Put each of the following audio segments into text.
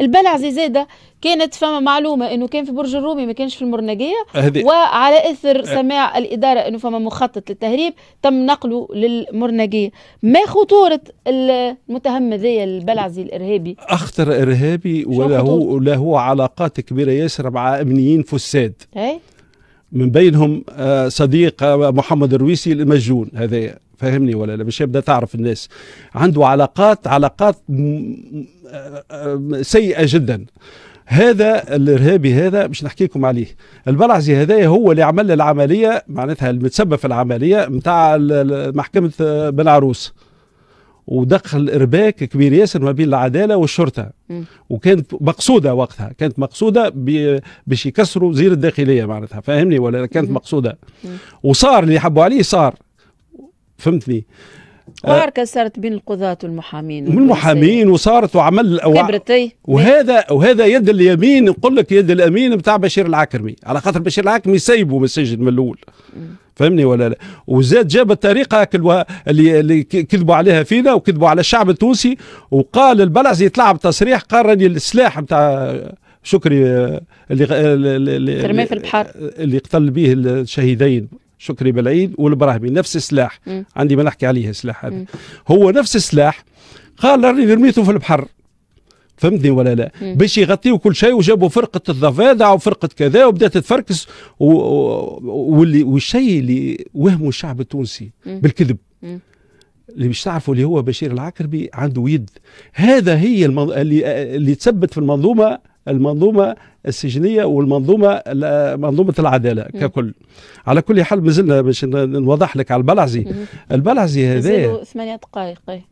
البلع زي زاده كانت فما معلومه انه كان في برج الرومي ما كانش في المرنقيه وعلى اثر آه. سماع الاداره انه فما مخطط للتهريب تم نقله للمرنقيه ما خطوره المتهم ذي البلعزي الارهابي اخطر ارهابي وله له علاقات كبيره ياسر مع امنيين فساد إيه؟ من بينهم آه، صديق آه، محمد الرويسي المجنون هذا فاهمني ولا لا مش يبدا تعرف الناس عنده علاقات علاقات آه، آه، سيئه جدا هذا الارهابي هذا مش نحكي لكم عليه البلعزي هذايا هو اللي عمل العمليه معناتها المتسبب في العمليه نتاع محكمه آه، بن عروس ودخل ارباك كبير ياسر ما بين العداله والشرطه وكانت مقصوده وقتها كانت مقصوده باش يكسروا وزير الداخليه معناتها فاهمني ولا كانت مقصوده وصار اللي حبوا عليه صار فهمتني معركه آه، صارت بين القضاة والمحامين من المحامين وصارت وعمل كبرتي وهذا وهذا يد اليمين نقول لك يد اليمين بتاع بشير العكرمي على خاطر بشير العكرمي سيبه من السجن من الاول فهمني ولا لا وزاد جاب الطريقه اللي اللي كذبوا عليها فينا وكذبوا على الشعب التونسي وقال البلعز يطلع بتصريح قال راني السلاح بتاع شكري آه، اللي اللي, اللي, اللي, اللي قتل به الشهيدين شكري بالعيد والبراهمي نفس السلاح مم. عندي ما نحكي عليه السلاح هذا هو نفس السلاح قال راني رميته في البحر فهمتني ولا لا باش يغطيوا كل شيء وجابوا فرقه الضفادع وفرقه كذا وبدات تفركس و... واللي والشيء اللي وهمه الشعب التونسي مم. بالكذب مم. اللي مش تعرفوا اللي هو بشير العكربي عنده يد هذا هي المنظ... اللي... اللي تثبت في المنظومه المنظومه السجنيه والمنظومه منظومه العداله ككل على كل حال مازلنا باش نوضح لك على البلعزي البلعزي هذا ثمانية دقائق إيه.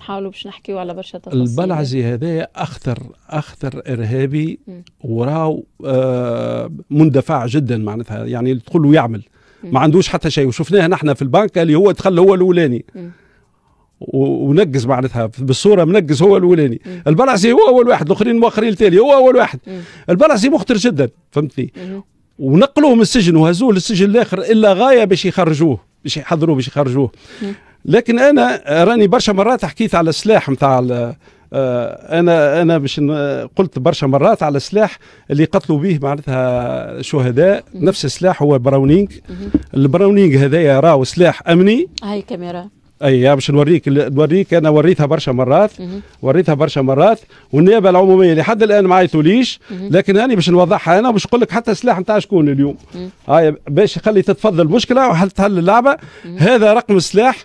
نحاولوا باش نحكيوا على برشا تفاصيل البلعزي هذا اخطر اخطر ارهابي وراو آه مندفع جدا معناتها يعني تقول له يعمل ما عندوش حتى شيء وشفناه نحن في البنك اللي هو دخل هو الاولاني ونقز معناتها بالصوره منقز هو الاولاني البلعسي هو اول واحد الاخرين مؤخرين التالي هو اول واحد البلعسي مخطر جدا فهمتني ونقلوه من السجن وهزوه للسجن الاخر الا غايه باش يخرجوه باش يحضروه باش يخرجوه لكن انا راني برشا مرات حكيت على السلاح نتاع آه، انا انا باش قلت برشا مرات على السلاح اللي قتلوا به معناتها شهداء نفس السلاح هو براونينغ البراونينغ هذايا راهو سلاح امني هاي الكاميرا اي باش نوريك نوريك انا وريتها برشا مرات وريتها برشا مرات والنيابه العموميه لحد الان ما عيطوليش لكن هاني باش نوضحها انا باش نقول لك حتى السلاح نتاع شكون اليوم هاي باش خلي تتفضل المشكله وحل تحل اللعبه هذا رقم السلاح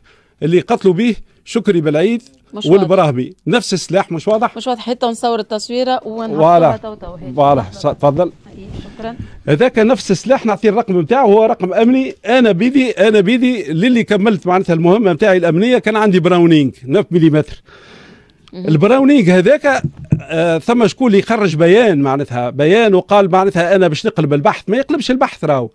اللي قتلوا به شكري بالعيد والبراهبي نفس السلاح مش واضح مش واضح حتى نصور التصويره ونحطها تو تو واضح تفضل شكرا هذاك نفس السلاح نعطيه الرقم نتاعو هو رقم امني انا بيدي انا بيدي للي كملت معناتها المهمه نتاعي الامنيه كان عندي براونينج 9 ملم البراونينج هذاك آه، ثم شكون اللي خرج بيان معناتها بيان وقال معناتها انا باش نقلب البحث ما يقلبش البحث راهو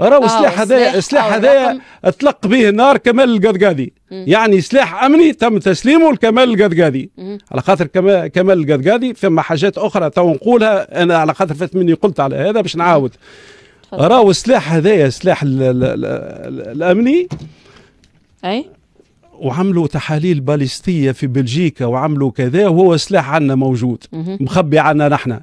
راهو السلاح آه، هذا السلاح هذا اطلق به النار كمال القذقاذي يعني سلاح امني تم تسليمه لكمال القذقاذي على خاطر كمال القذقاذي ثم حاجات اخرى تو نقولها انا على خاطر فات مني قلت على هذا باش نعاود راهو السلاح هذايا السلاح الامني اي وعملوا تحاليل باليستيه في بلجيكا وعملوا كذا وهو سلاح عندنا موجود مخبي عنا نحن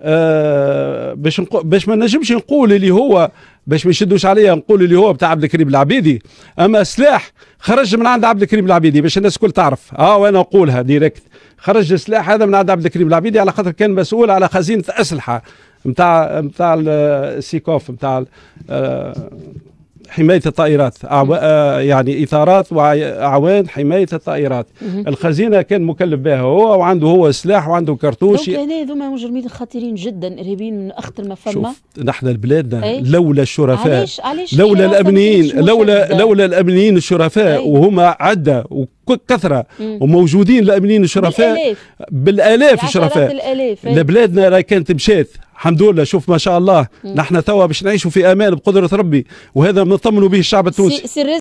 آه باش باش ما نجمش نقول اللي هو باش ما يشدوش عليا نقول اللي هو بتاع عبد الكريم العبيدي اما سلاح خرج من عند عبد الكريم العبيدي باش الناس الكل تعرف اه وانا نقولها ديريكت خرج السلاح هذا من عند عبد الكريم العبيدي على خاطر كان مسؤول على خزينه اسلحه نتاع نتاع السيكوف نتاع آه، حمايه الطائرات أعو... آه، يعني اثارات واعوان حمايه الطائرات الخزينه كان مكلف بها هو وعنده هو سلاح وعنده كرتوش دونك هذوما مجرمين خطيرين جدا ارهابيين من اخطر ما فما نحن بلادنا ايه؟ لولا الشرفاء علاش علاش لولا الامنيين لولا لولا الامنيين الشرفاء ايه؟ وهما عدة كثره وموجودين الأمنين الشرفاء بالالاف, الشرفاء لبلادنا راهي كانت مشات الحمد لله شوف ما شاء الله نحن توا باش نعيشوا في امان بقدره ربي وهذا نطمنوا به الشعب التونسي